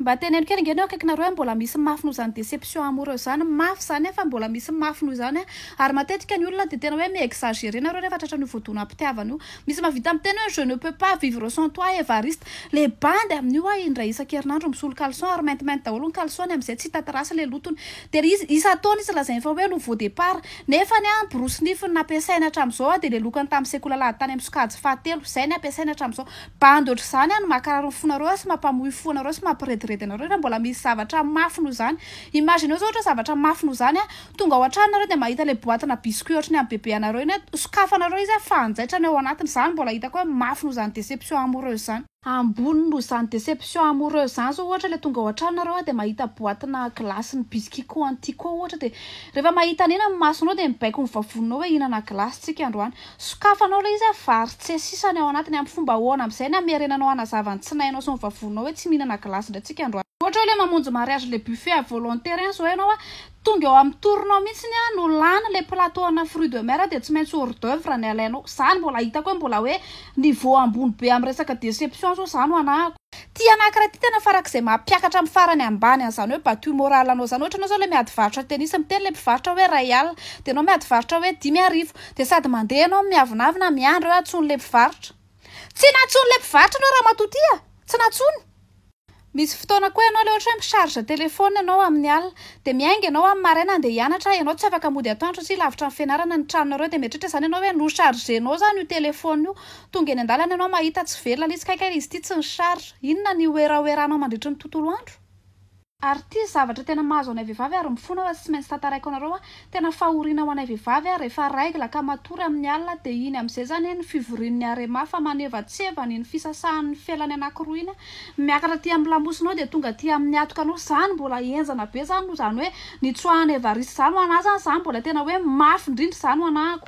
mba tena eno kelingen o akaikinareo mbola misy mafinoh zany déception amorezany mafy zany efa mbola misy mafiozany ary mateikany olona de tena hoe eaéénareo eatraranonoptiaayisyahaitateainlean am'ioanra isakerinandromsoomoon amzay ts aooy aeoaepatayanamnao redy anareo inah mbola misy zavatra mafi no zany imagina eo zao ohatra zavatra mafi no zany a tonga ao an-tranonareo ne mahita la boatyna biscuit ohatrany ami bebe anareo inye sokafa anareo izy a fa njaitran ao anatin' zany mbola hita ko hoe mafino o izany deception amoreuse zany ambony no izany déception amore izany zao ohatra lay tonga ao an-tranonareo a de mahita boîtyna glasi ny biscit koan'itya koa ohatra de rehefa mahita anena nmasonao de mibaiky myvavononao hoe hinana glasy tsika andro any sokafanao leha izy a varitse sisany ao anatiny amin'ny fomba hoana amn'izay ny amiarenanao hanazava ny tsinaynao sa mivavononao hoe tsy mhinana glasy ndray ntsika androany hatra o le mamonjy mariazy le buffet volontair any zao ianao a tonga eo am'ny torinao mihitsiny a nolany la platea ana fruit de mar de tsy maintsy ordeuvre ny alainao izany mbola hitako mbola hoe nive ambony be am'resaka déceptionzao zany ana tianakirah tytena farakzay mampiakatra myfarany abany a'zany hoe batu moralanao zany ohatra anaozao le miadyvarotra tena isy mtena le mpivarotra hoe rayal de nao miadyvarotra hoe dimyaio de sady mandehaanao miavinavina miandro nantsony le mpivaritra tsy natsony le mpivaritra ano raha matotya e! tsy natsny misy fotoana koa ianao leohatra hoe micharge teléfon ianao amin'ny alina de miainga ienao ami'ny maraina andeha hianatra anao tsy afaka mody atoandro sy lavitra min'ny fianarana ny tranonareo de metretra zany ianao hoe no charger anao zany io teléfona io tonga eny an-dalana ianao mahita tsy velona la izy kaikay izy tya tsy ny charge inona ny hoeraoeranao mandritry ny tontolo andro ary ty zavatra tena mahazo anay vehivavy aryo mifona ao rah tsy maintsy tantaraiko anareo a tena fahoriana ao anay vehivavy a rehefa raiky laka matory amin'ny alina de iny amin'izay zany he ny fivorinny aremafa maneva tsy evan'ny fisasahan'ny felany ananki roa iny a miakatra ty am'nylamosinao de tonga ti amin'ny atoka anao izany mbola enjana be zany h izany hoe nitsoahana evarisy izany ho anazy any zany mbola tena hoe mafy indrindry izany ho anahako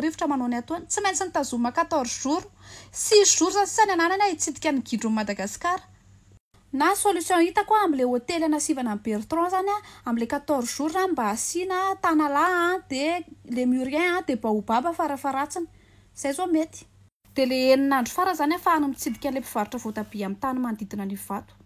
rivotra manao any atoany tsy maintsy ny tazoma quatorze jours six jours za sisany ananany a hitsidika ny gindro ny madagasicara na solution hitako amla hotely anasivana an'ny bertron zany a am'la quatorze jour rany mba asina tana la a di le murien a dea baobaba fa arahaefa ratsiny izay zao mety de la eninandro fara zany a fa hany mitsidika n'lay mpivaritra voatabi amin'ny tany manodidina ny vato